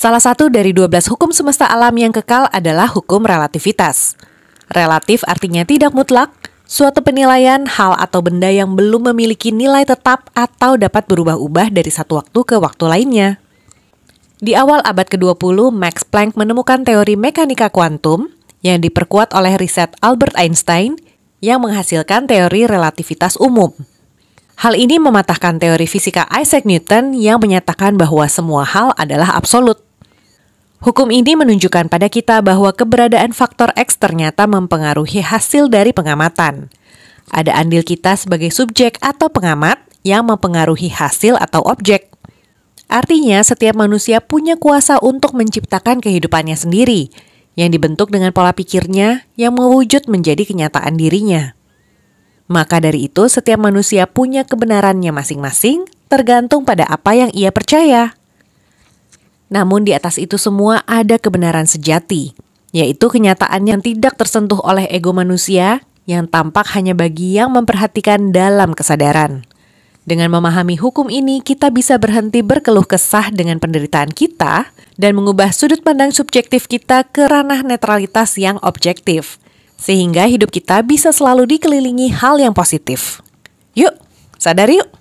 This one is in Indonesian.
Salah satu dari 12 hukum semesta alam yang kekal adalah hukum relativitas. Relatif artinya tidak mutlak, suatu penilaian hal atau benda yang belum memiliki nilai tetap atau dapat berubah-ubah dari satu waktu ke waktu lainnya. Di awal abad ke-20, Max Planck menemukan teori mekanika kuantum yang diperkuat oleh riset Albert Einstein yang menghasilkan teori relativitas umum. Hal ini mematahkan teori fisika Isaac Newton yang menyatakan bahwa semua hal adalah absolut. Hukum ini menunjukkan pada kita bahwa keberadaan faktor X ternyata mempengaruhi hasil dari pengamatan. Ada andil kita sebagai subjek atau pengamat yang mempengaruhi hasil atau objek. Artinya, setiap manusia punya kuasa untuk menciptakan kehidupannya sendiri, yang dibentuk dengan pola pikirnya yang mewujud menjadi kenyataan dirinya. Maka dari itu, setiap manusia punya kebenarannya masing-masing, tergantung pada apa yang ia percaya. Namun di atas itu semua ada kebenaran sejati, yaitu kenyataan yang tidak tersentuh oleh ego manusia yang tampak hanya bagi yang memperhatikan dalam kesadaran. Dengan memahami hukum ini, kita bisa berhenti berkeluh kesah dengan penderitaan kita dan mengubah sudut pandang subjektif kita ke ranah netralitas yang objektif, sehingga hidup kita bisa selalu dikelilingi hal yang positif. Yuk, sadar yuk!